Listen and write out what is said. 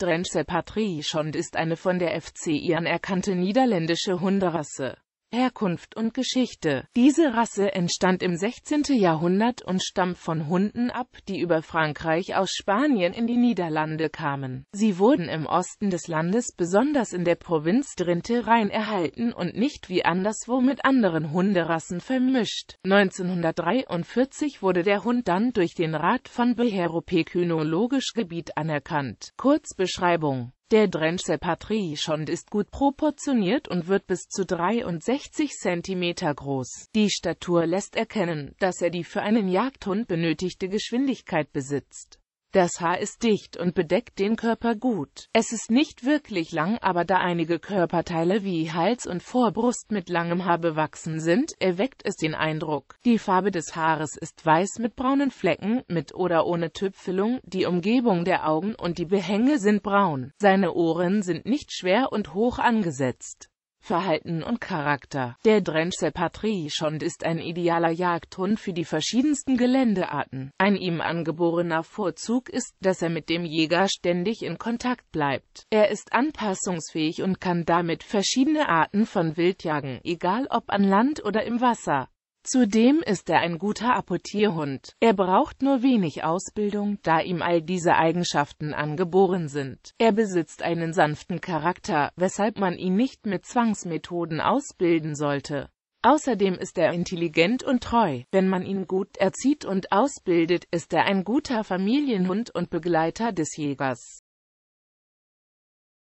Drentse Schond ist eine von der FC Iern erkannte niederländische Hunderasse Herkunft und Geschichte Diese Rasse entstand im 16. Jahrhundert und stammt von Hunden ab, die über Frankreich aus Spanien in die Niederlande kamen. Sie wurden im Osten des Landes besonders in der Provinz Drinte rein erhalten und nicht wie anderswo mit anderen Hunderassen vermischt. 1943 wurde der Hund dann durch den Rat von Beheropekunologisch Gebiet anerkannt. Kurzbeschreibung der Drensche Patrischond ist gut proportioniert und wird bis zu 63 cm groß. Die Statur lässt erkennen, dass er die für einen Jagdhund benötigte Geschwindigkeit besitzt. Das Haar ist dicht und bedeckt den Körper gut. Es ist nicht wirklich lang, aber da einige Körperteile wie Hals und Vorbrust mit langem Haar bewachsen sind, erweckt es den Eindruck. Die Farbe des Haares ist weiß mit braunen Flecken, mit oder ohne Tüpfelung, die Umgebung der Augen und die Behänge sind braun. Seine Ohren sind nicht schwer und hoch angesetzt. Verhalten und Charakter. Der Drensche Patrischond ist ein idealer Jagdhund für die verschiedensten Geländearten. Ein ihm angeborener Vorzug ist, dass er mit dem Jäger ständig in Kontakt bleibt. Er ist anpassungsfähig und kann damit verschiedene Arten von Wild jagen, egal ob an Land oder im Wasser. Zudem ist er ein guter Apportierhund. Er braucht nur wenig Ausbildung, da ihm all diese Eigenschaften angeboren sind. Er besitzt einen sanften Charakter, weshalb man ihn nicht mit Zwangsmethoden ausbilden sollte. Außerdem ist er intelligent und treu. Wenn man ihn gut erzieht und ausbildet, ist er ein guter Familienhund und Begleiter des Jägers.